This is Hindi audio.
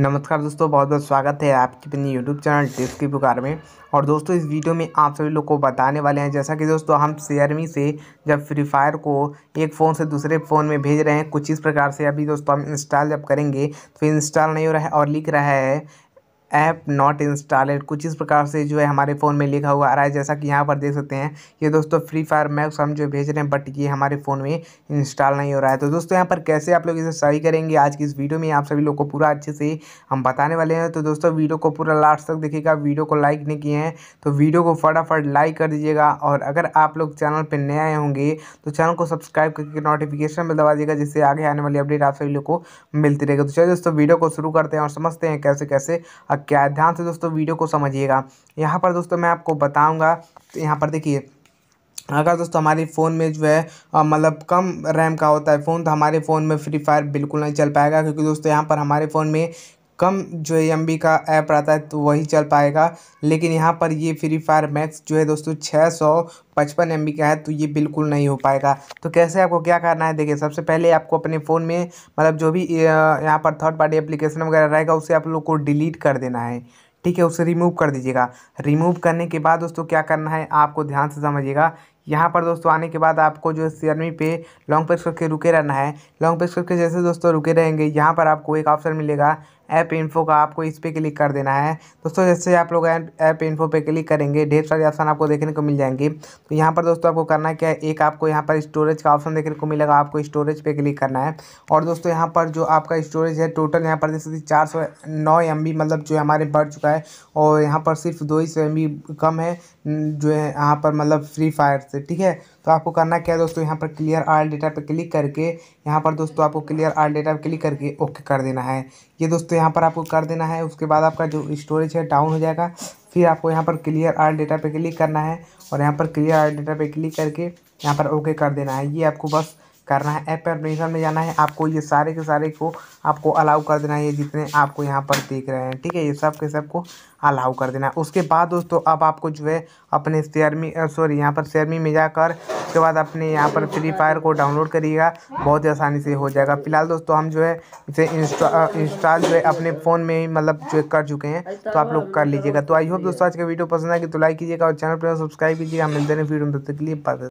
नमस्कार दोस्तों बहुत बहुत स्वागत है आपके अपने यूट्यूब चैनल टिप्स की पुकार में और दोस्तों इस वीडियो में आप सभी लोग को बताने वाले हैं जैसा कि दोस्तों हम शेयरमी से जब फ्री फायर को एक फ़ोन से दूसरे फ़ोन में भेज रहे हैं कुछ इस प्रकार से अभी दोस्तों हम इंस्टॉल जब करेंगे तो इंस्टॉल नहीं हो रहा है और लिख रहा है ऐप नॉट इंस्टॉलेड कुछ इस प्रकार से जो है हमारे फ़ोन में लिखा हुआ आ रहा है जैसा कि यहाँ पर देख सकते हैं ये दोस्तों फ्री फायर मैक्स हम जो भेज रहे हैं बट ये हमारे फ़ोन में इंस्टॉल नहीं हो रहा है तो दोस्तों यहाँ पर कैसे आप लोग इसे सही करेंगे आज की इस वीडियो में आप सभी लोग को पूरा अच्छे से हम बताने वाले हैं तो दोस्तों वीडियो को पूरा लास्ट तक देखिएगा वीडियो को लाइक नहीं किए हैं तो वीडियो को फटाफट लाइक कर दीजिएगा और अगर आप लोग चैनल पर नए आए होंगे तो चैनल को सब्सक्राइब करके नोटिफिकेशन में दबा दीजिएगा जिससे आगे आने वाली अपडेट आप सभी लोग को मिलती रहेगी तो चलिए दोस्तों वीडियो को शुरू करते हैं और समझते हैं कैसे कैसे क्या है ध्यान से दोस्तों वीडियो को समझिएगा यहाँ पर दोस्तों मैं आपको बताऊँगा तो यहाँ पर देखिए अगर दोस्तों हमारे फ़ोन में जो है मतलब कम रैम का होता है फ़ोन तो हमारे फ़ोन में फ्री फायर बिल्कुल नहीं चल पाएगा क्योंकि दोस्तों यहाँ पर हमारे फ़ोन में कम जो है एम का ऐप रहता है तो वही चल पाएगा लेकिन यहाँ पर ये फ्री फायर मैक्स जो है दोस्तों छः सौ पचपन एम का है तो ये बिल्कुल नहीं हो पाएगा तो कैसे आपको क्या करना है देखिए सबसे पहले आपको अपने फ़ोन में मतलब जो भी यहाँ पर थर्ड पार्टी एप्लीकेशन वगैरह रहेगा उसे आप लोग को डिलीट कर देना है ठीक है उसे रिमूव कर दीजिएगा रिमूव करने के बाद दोस्तों क्या करना है आपको ध्यान से समझिएगा यहाँ पर दोस्तों आने के बाद आपको जो है सियरमी पे लॉन्ग पेस्ट करके रुके रहना है लॉन्ग प्रेस करके जैसे दोस्तों रुके रहेंगे यहाँ पर आपको एक ऑप्शन मिलेगा ऐप इन्फो का आपको इस पर क्लिक कर देना है दोस्तों जैसे आप लोग ऐप इन्फो पे क्लिक करेंगे ढेर सारे ऑप्शन आपको देखने को मिल जाएंगे तो यहाँ पर दोस्तों आपको करना क्या है एक आपको यहाँ पर स्टोरेज का ऑप्शन देखने को मिलेगा आपको स्टोरेज पे क्लिक करना है और दोस्तों यहाँ पर जो आपका स्टोरेज है टोटल यहाँ पर जैसे चार सौ नौ एम बी मतलब जो हमारे बढ़ चुका है और यहाँ पर सिर्फ दो ही सौ एम बी कम है जो है यहाँ पर मतलब फ्री फायर से ठीक है तो आपको करना क्या है दोस्तों यहाँ पर क्लियर आल डेटा पे क्लिक करके यहाँ पर दोस्तों आपको क्लियर आल डेटा पे क्लिक करके ओके कर देना है ये दोस्तों यहाँ पर आपको कर देना है उसके बाद आपका जो स्टोरेज है डाउन हो जाएगा फिर आपको यहाँ पर क्लियर आल डेटा पे क्लिक करना है और यहाँ पर क्लियर आल डेटा पे क्लिक करके यहाँ पर ओके कर देना है ये आपको बस करना है ऐप एडमिशन में जाना है आपको ये सारे के सारे को आपको अलाउ कर देना है ये जितने आपको यहाँ पर देख रहे हैं ठीक है ये सब के सब को अलाउ कर देना है उसके बाद दोस्तों अब आपको जो है अपने शेयरमी सॉरी यहाँ पर शेयरमी में जाकर उसके बाद अपने यहाँ पर फ्री फायर को डाउनलोड करिएगा बहुत ही आसानी से हो जाएगा फिलहाल दोस्तों हम जो है इसे इंस्टॉल इंस्टॉल जो है अपने फ़ोन में ही मतलब जो कर चुके हैं तो आप लोग कर लीजिएगा तो आई होप दोस्तों आज का वीडियो पसंद आएगी तो लाइक कीजिएगा और चैनल पर सब्सक्राइब कीजिएगा मिलते हैं वीडियो में तब तक के लिए